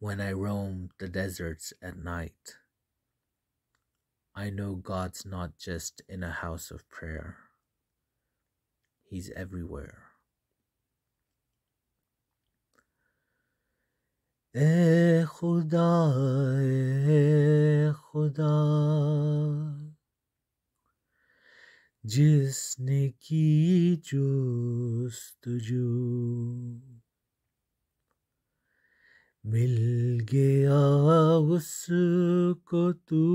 when I roam the deserts at night. I know God's not just in a house of prayer, He's everywhere. اے خدا اے خدا جس نے کی جو مل गया उसको तू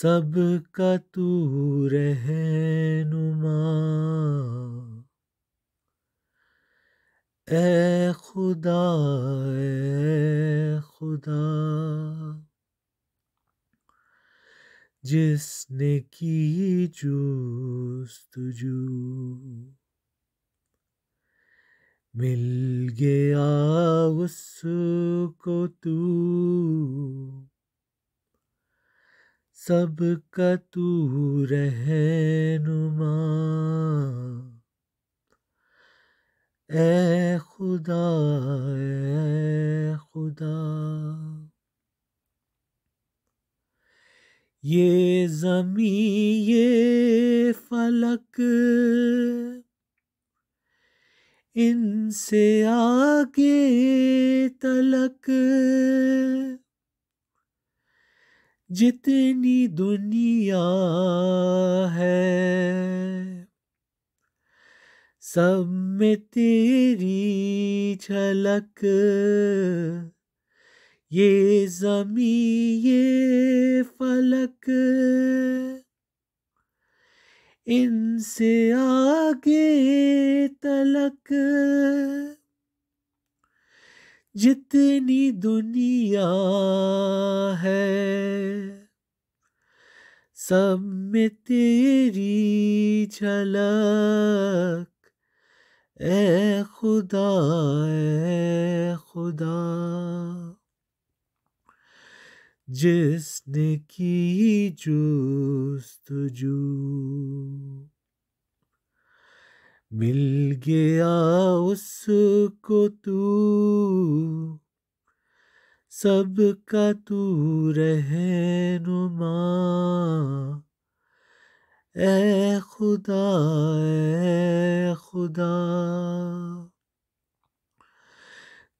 सबका तू रहनुमा ए खुदा ए खुदा जिसने की जूस तुझू मिल गया उसको तू सबका तू रहनुमा ए खुदा ए खुदा ये जमी ये फलक इनसे आगे तलक जितनी दुनिया है सब में तेरी झलक ये जमी ये फलक इनसे आगे तलक जितनी दुनिया है सब में तेरी झलक ए खुदा ए खुदा जिसने की जूस्तजू मिल गया उसको तू सबका तू रहनुमा ए खुदा ए खुदा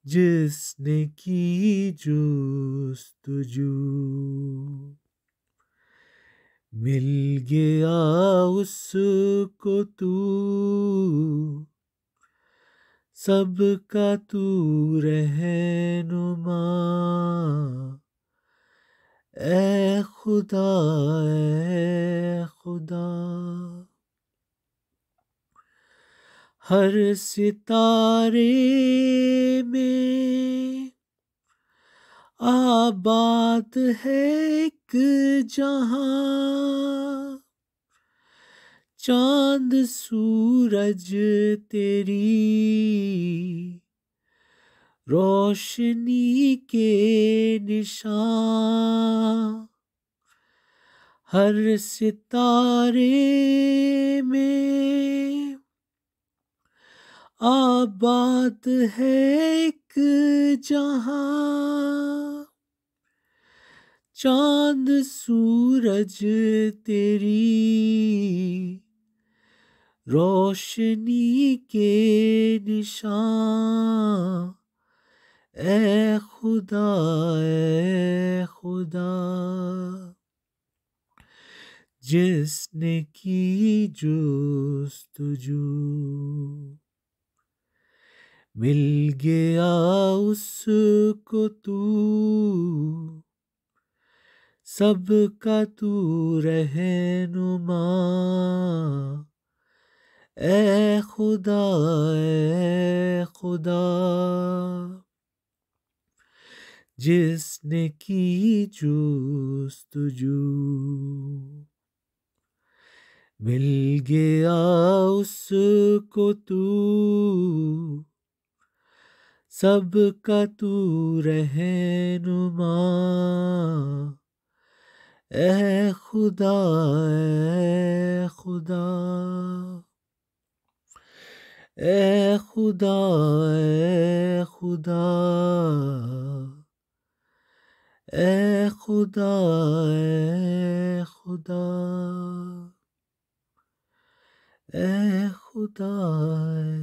जिसने की जूस्तुजू मिल गया उसको तू सबका तू रहनुमा ए खुदा ए खुदा हर सितारे में आबाद है एक जहां चांद सूरज तेरी रोशनी के निशान हर सितारे में आबाद है एक जहां चांद सूरज तेरी रोशनी के निशान ए खुदा ए खुदा जिसने की जुस्तजू मिल गया उसको तू सबका तू रहनुमा ए खुदा ए खुदा जिसने की तुझू मिल गया उसको तू सबका तू रहनुमा ए खुदा ए खुदा ए खुदा ए खुदा ए खुदा ए खुदा ए खुदा